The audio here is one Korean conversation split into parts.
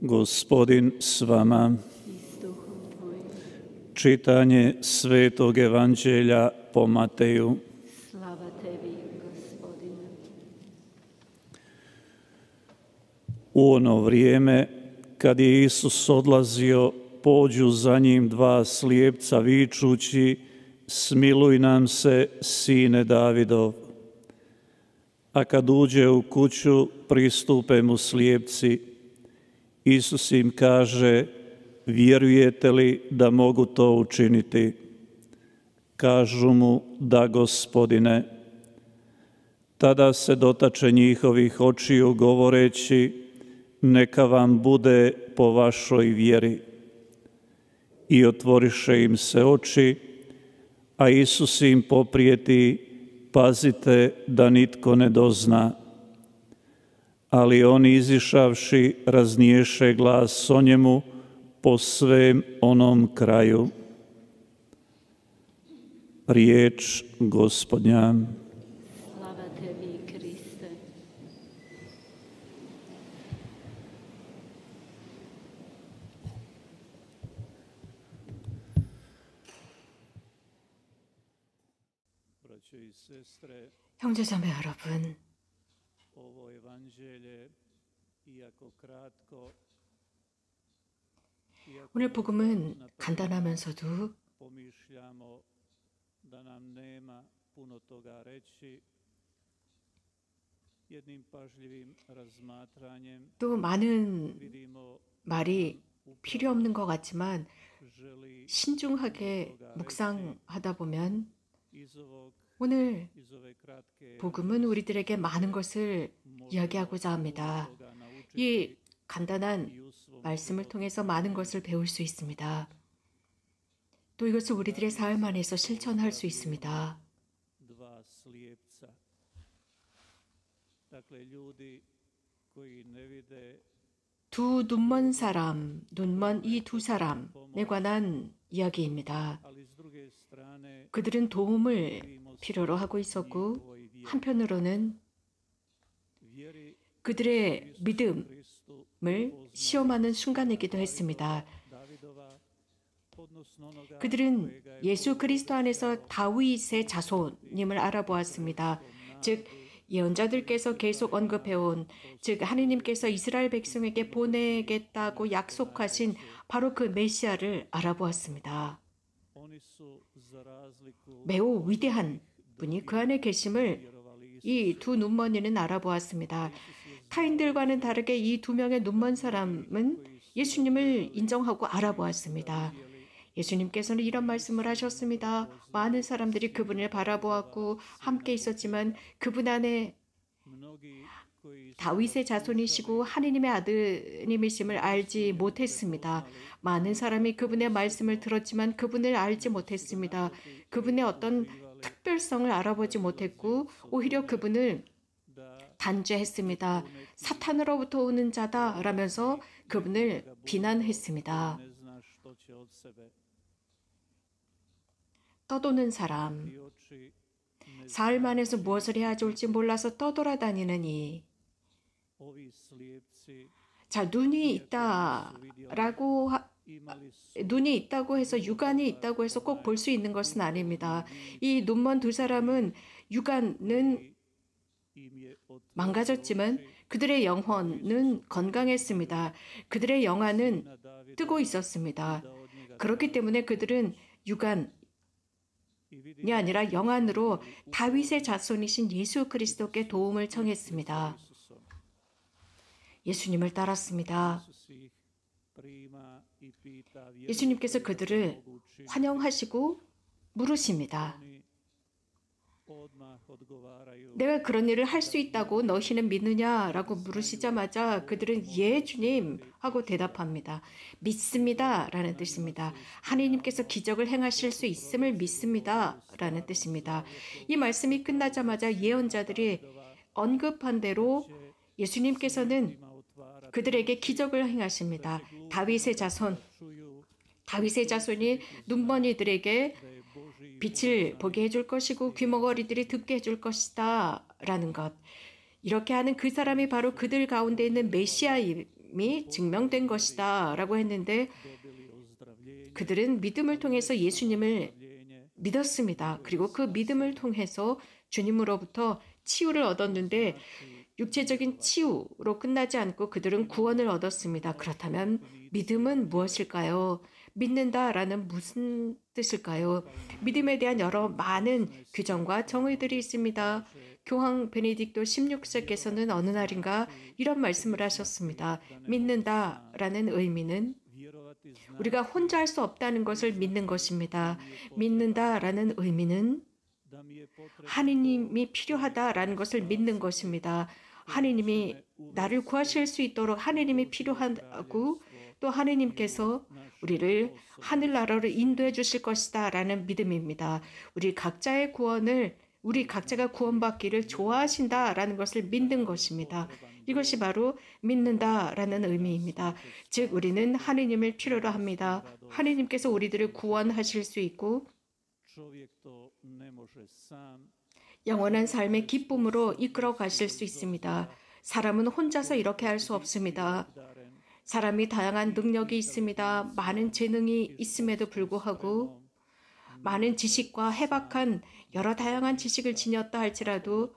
Gospodin s vama. Čitanje Svetog Evanđelja po Mateju. Slava tebi, Gospodine. U ono vrijeme, kad je Isus odlazio, pođu za njim dva slijepca vičući, smiluj nam se, sine Davidov. A kad uđe u kuću, pristupe mu slijepci, Isus im kaže, vjerujete li da mogu to učiniti? Kažu mu, da gospodine. Tada se dotače njihovih očiju govoreći, neka vam bude po vašoj vjeri. I otvoriše im se oči, a Isus im poprijeti, pazite da nitko ne dozna ali oni izišavši razniješe glas o njemu po svem onom kraju. Riječ gospodnja. Slava tebi, Kriste. 형제자매 여러분, ovo evanđelje iako kratko 오늘 복음은 간단하면서도 pomišljamo da nam nema puno toga reći jednim pažljivim razmatranjem 또 많은 말이 필요 없는 것 같지만 신중하게 묵상하다 보면 오늘 복음은 우리들에게 많은 것을 이야기하고자 합니다. 이 간단한 말씀을 통해서 많은 것을 배울 수 있습니다. 또 이것을 우리들의 삶 안에서 실천할 수 그 있습니다. 네 두 눈먼 사람, 눈먼 이두 네, 사람에 그 관한 이야기입니다. 그들은 도움을 필요로 하고 있었고 한편으로는 그들의 믿음을 시험하는 순간이기도 했습니다. 그들은 예수 그리스도 안에서 다윗의 자손님을 알아보았습니다. 즉 예언자들께서 계속 언급해온 즉 하느님께서 이스라엘 백성에게 보내겠다고 약속하신 바로 그 메시아를 알아보았습니다. 매우 위대한 분이 그 안에 계심을 이 두 눈먼이는 알아보았습니다. 타인들과는 다르게 이 두 명의 눈먼 사람은 예수님을 인정하고 알아보았습니다. 예수님께서는 이런 말씀을 하셨습니다. 많은 사람들이 그분을 바라보았고 함께 있었지만 그분 안에 다윗의 자손이시고 하느님의 아드님이심을 알지 못했습니다. 많은 사람이 그분의 말씀을 들었지만 그분을 알지 못했습니다. 그분의 어떤 그 특별성을 알아보지 못했고 오히려 그분을 단죄했습니다. 사탄으로부터 오는 자다 라면서 그분을 비난했습니다. 떠도는 사람. 사흘 만에서 무엇을 해야 좋을지 몰라서 떠돌아다니는 이. 자, 눈이 있다 라고 눈이 있다고 해서 육안이 있다고 해서 꼭 볼 수 있는 것은 아닙니다. 이 눈먼 두 사람은 육안은 망가졌지만 그들의 영혼은 건강했습니다. 그들의 영안은 뜨고 있었습니다. 그렇기 때문에 그들은 육안, 이 아니라 영안으로 다윗의 자손이신 예수 그리스도께 도움을 청했습니다. 예수님을 따랐습니다. 예수님께서 그들을 환영하시고 물으십니다. 내가 그런 일을 할 수 있다고 너희는 믿느냐라고 물으시자마자 그들은 예 주님 하고 대답합니다. 믿습니다라는 뜻입니다. 하느님께서 기적을 행하실 수 있음을 믿습니다라는 뜻입니다. 이 말씀이 끝나자마자 예언자들이 언급한 대로 예수님께서는 그들에게 기적을 행하십니다. 다윗의 자손, 다윗의 자손이 눈먼이들에게 빛을 보게 해줄 것이고 귀머거리들이 듣게 해줄 것이다 라는 것. 이렇게 하는 그 사람이 바로 그들 가운데 있는 메시아임이 증명된 것이다 라고 했는데 그들은 믿음을 통해서 예수님을 믿었습니다. 그리고 그 믿음을 통해서 주님으로부터 치유를 얻었는데 육체적인 치유로 끝나지 않고 그들은 구원을 얻었습니다. 그렇다면 믿음은 무엇일까요? 믿는다라는 무슨 뜻일까요? 믿음에 대한 여러 많은 규정과 정의들이 있습니다. 교황 베네딕토 16세께서는 어느 날인가 이런 말씀을 하셨습니다. 믿는다라는 의미는 우리가 혼자 할 수 없다는 것을 믿는 것입니다. 믿는다라는 의미는 하느님이 필요하다라는 것을 믿는 것입니다. 하느님이 나를 구하실 수 있도록 하느님이 필요하고 또 하느님께서 우리를 하늘나라로 인도해 주실 것이다 라는 믿음입니다. 우리 각자의 구원을 우리 각자가 구원받기를 좋아하신다 라는 것을 믿는 것입니다. 이것이 바로 믿는다 라는 의미입니다. 즉 우리는 하느님을 필요로 합니다. 하느님께서 우리들을 구원하실 수 있고 영원한 삶의 기쁨으로 이끌어 가실 수 있습니다. 사람은 혼자서 이렇게 할 수 없습니다. 사람이 다양한 능력이 있습니다. 많은 재능이 있음에도 불구하고 많은 지식과 해박한 여러 다양한 지식을 지녔다 할지라도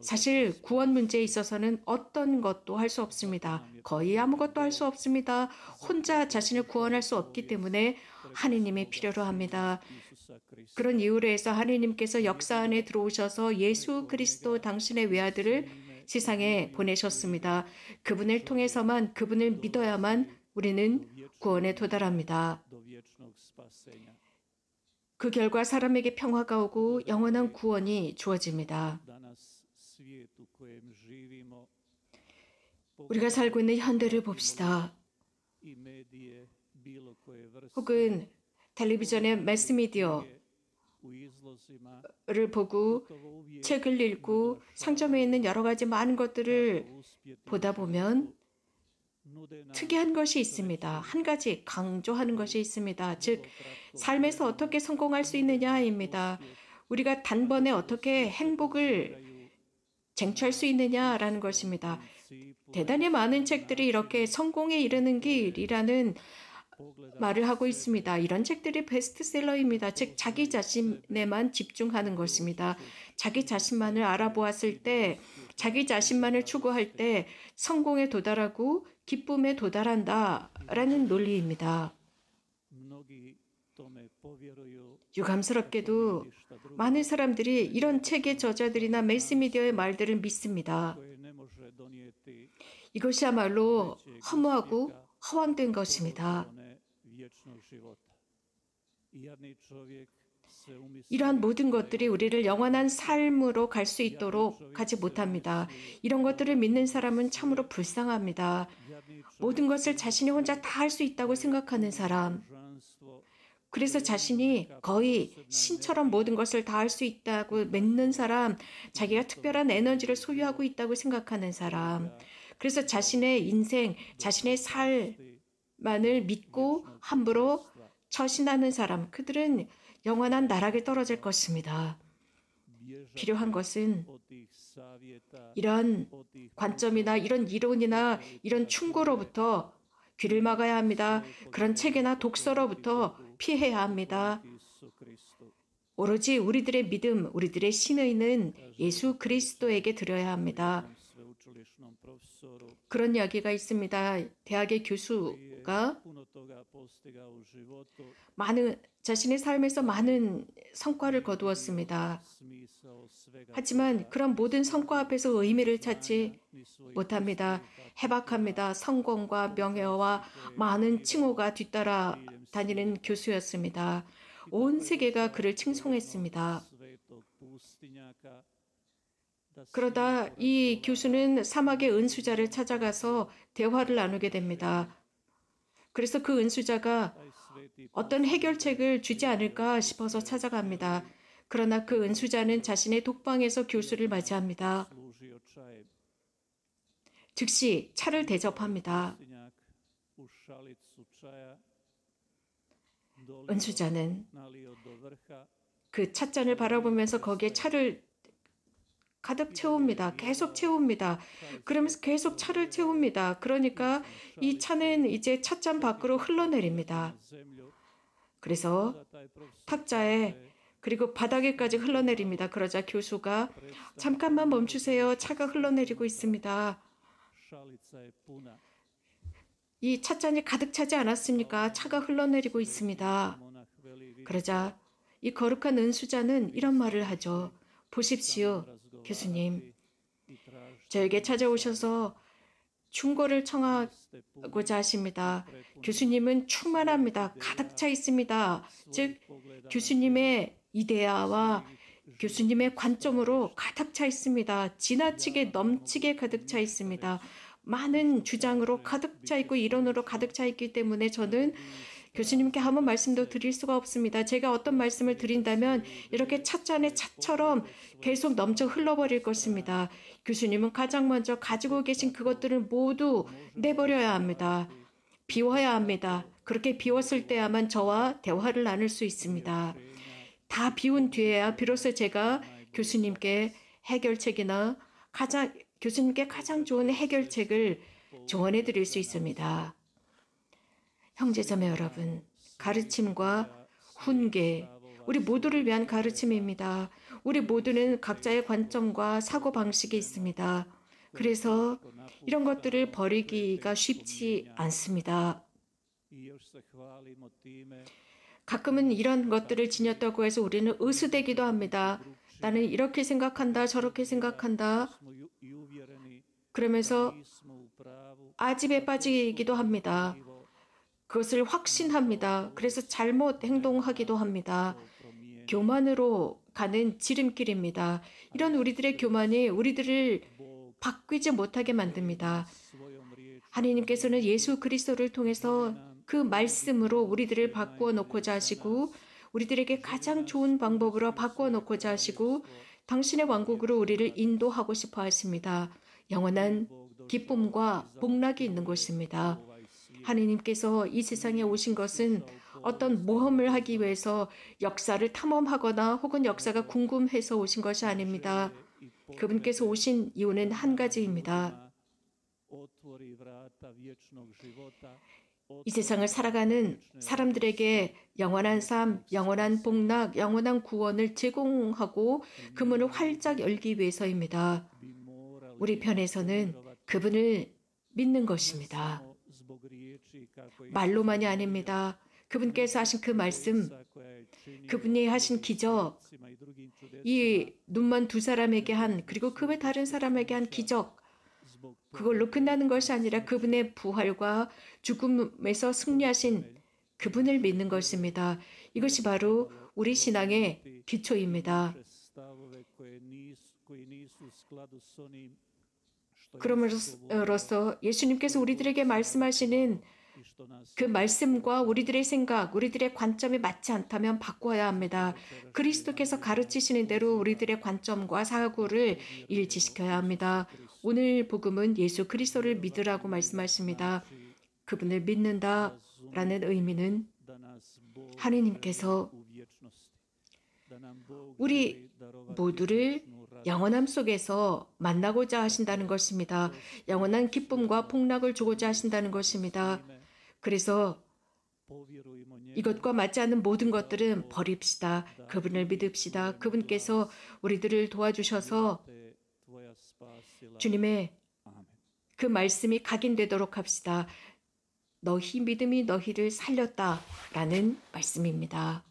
사실 구원 문제에 있어서는 어떤 것도 할 수 없습니다. 거의 아무것도 할 수 없습니다. 혼자 자신을 구원할 수 없기 때문에 하느님의 필요로 합니다. 그런 이유로 해서 하느님께서 역사 안에 들어오셔서 예수 그리스도 당신의 외아들을 세상에 보내셨습니다. 그분을 통해서만 그분을 믿어야만 우리는 구원에 도달합니다. 그 결과 사람에게 평화가 오고 영원한 구원이 주어집니다. 우리가 살고 있는 현대를 봅시다. 혹은 텔레비전의 매스미디어를 보고 책을 읽고 상점에 있는 여러 가지 많은 것들을 보다 보면 특이한 것이 있습니다. 한 가지 강조하는 것이 있습니다. 즉, 삶에서 어떻게 성공할 수 있느냐입니다. 우리가 단번에 어떻게 행복을 쟁취할 수 있느냐라는 것입니다. 대단히 많은 책들이 이렇게 성공에 이르는 길이라는 말을 하고 있습니다. 이런 책들이 베스트셀러입니다. 즉 자기 자신에만 집중하는 것입니다. 자기 자신만을 알아보았을 때 자기 자신만을 추구할 때 성공에 도달하고 기쁨에 도달한다라는 논리입니다. 유감스럽게도 많은 사람들이 이런 책의 저자들이나 매스미디어의 말들을 믿습니다. 이것이야말로 허무하고 허황된 것입니다. 이러한 모든 것들이 우리를 영원한 삶으로 갈 수 있도록 가지 못합니다. 이런 것들을 믿는 사람은 참으로 불쌍합니다. 모든 것을 자신이 혼자 다 할 수 있다고 생각하는 사람. 그래서 자신이 거의 신처럼 모든 것을 다 할 수 있다고 믿는 사람, 자기가 특별한 에너지를 소유하고 있다고 생각하는 사람. 그래서 자신의 인생, 자신의 삶, 만을 믿고 함부로 처신하는 사람, 그들은 영원한 나락에 떨어질 것입니다. 필요한 것은 이런 관점이나 이런 이론이나 이런 충고로부터 귀를 막아야 합니다. 그런 책이나 독서로부터 피해야 합니다. 오로지 우리들의 믿음, 우리들의 신의는 예수 그리스도에게 드려야 합니다. 그런 이야기가 있습니다. 대학의 교수 않을까? 많은 자신의 삶에서 많은 성과를 거두었습니다. 하지만 그런 모든 성과 앞에서 의미를 찾지 못합니다. 해박합니다. 성공과 명예와 많은 칭호가 뒤따라 다니는 교수였습니다. 온 세계가 그를 칭송했습니다. 그러다 이 교수는 사막의 은수자를 찾아가서 대화를 나누게 됩니다. 그래서 그 은수자가 어떤 해결책을 주지 않을까 싶어서 찾아갑니다. 그러나 그 은수자는 자신의 독방에서 교수를 맞이합니다. 즉시 차를 대접합니다. 은수자는 그 찻잔을 바라보면서 거기에 차를 가득 채웁니다. 계속 채웁니다. 그러면서 계속 차를 채웁니다. 그러니까 이 차는 이제 찻잔 밖으로 흘러내립니다. 그래서 탁자에 그리고 바닥에까지 흘러내립니다. 그러자 교수가 잠깐만 멈추세요. 차가 흘러내리고 있습니다. 이 찻잔이 가득 차지 않았습니까? 차가 흘러내리고 있습니다. 그러자 이 거룩한 은수자는 이런 말을 하죠. 보십시오. 교수님, 저에게 찾아오셔서 충고를 청하고자 하십니다. 교수님은 충만합니다. 가득 차 있습니다. 즉, 교수님의 이데아와 교수님의 관점으로 가득 차 있습니다. 지나치게 넘치게 가득 차 있습니다. 많은 주장으로 가득 차 있고 이론으로 가득 차 있기 때문에 저는 교수님께 한 번 말씀도 드릴 수가 없습니다. 제가 어떤 말씀을 드린다면 이렇게 찻잔의 차처럼 계속 넘쳐 흘러버릴 것입니다. 교수님은 가장 먼저 가지고 계신 그것들을 모두 내버려야 합니다. 비워야 합니다. 그렇게 비웠을 때야만 저와 대화를 나눌 수 있습니다. 다 비운 뒤에야 비로소 제가 교수님께 해결책이나 가장 교수님께 가장 좋은 해결책을 조언해 드릴 수 있습니다. 형제자매 여러분, 가르침과 훈계, 우리 모두를 위한 가르침입니다. 우리 모두는 각자의 관점과 사고방식이 있습니다. 그래서 이런 것들을 버리기가 쉽지 않습니다. 가끔은 이런 것들을 지녔다고 해서 우리는 의수되기도 합니다. 나는 이렇게 생각한다, 저렇게 생각한다. 그러면서 아집에 빠지기도 합니다. 그것을 확신합니다. 그래서 잘못 행동하기도 합니다. 교만으로 가는 지름길입니다. 이런 우리들의 교만이 우리들을 바뀌지 못하게 만듭니다. 하느님께서는 예수 그리스도를 통해서 그 말씀으로 우리들을 바꾸어 놓고자 하시고 우리들에게 가장 좋은 방법으로 바꾸어 놓고자 하시고 당신의 왕국으로 우리를 인도하고 싶어 하십니다. 영원한 기쁨과 복락이 있는 곳입니다. 하느님께서 이 세상에 오신 것은 어떤 모험을 하기 위해서 역사를 탐험하거나 혹은 역사가 궁금해서 오신 것이 아닙니다. 그분께서 오신 이유는 한 가지입니다. 이 세상을 살아가는 사람들에게 영원한 삶, 영원한 복락, 영원한 구원을 제공하고 그 문을 활짝 열기 위해서입니다. 우리 편에서는 그분을 믿는 것입니다. 말로만이 아닙니다. 그분께서 하신 그 말씀, 그분이 하신 기적, 이 눈만 두 사람에게 한, 그리고 그 외 다른 사람에게 한 기적, 그걸로 끝나는 것이 아니라 그분의 부활과 죽음에서 승리하신 그분을 믿는 것입니다. 이것이 바로 우리 신앙의 기초입니다. 그러므로서 어, 어, 예수님께서 그 우리들에게 말씀하시는 그 말씀과 우리들의 생각, 우리들의 관점이 맞지 않다면 바꿔야 합니다. 그리스도께서 가르치시는 대로 우리들의 관점과 사고를 일치시켜야 합니다. 오늘 복음은 예수 그리스도를 믿으라고 말씀하십니다. 그분을 믿는다라는 의미는 하느님께서 우리 모두를 영원함 속에서 만나고자 하신다는 것입니다. 영원한 기쁨과 폭락을 주고자 하신다는 것입니다. 그래서 이것과 맞지 않는 모든 것들은 어, 버립시다. 네. 그분을 믿읍시다. 그분께서 우리들을 도와주셔서 주님의 그 말씀이 각인되도록 합시다. 너희 믿음이 너희를 살렸다. 라는 말씀입니다.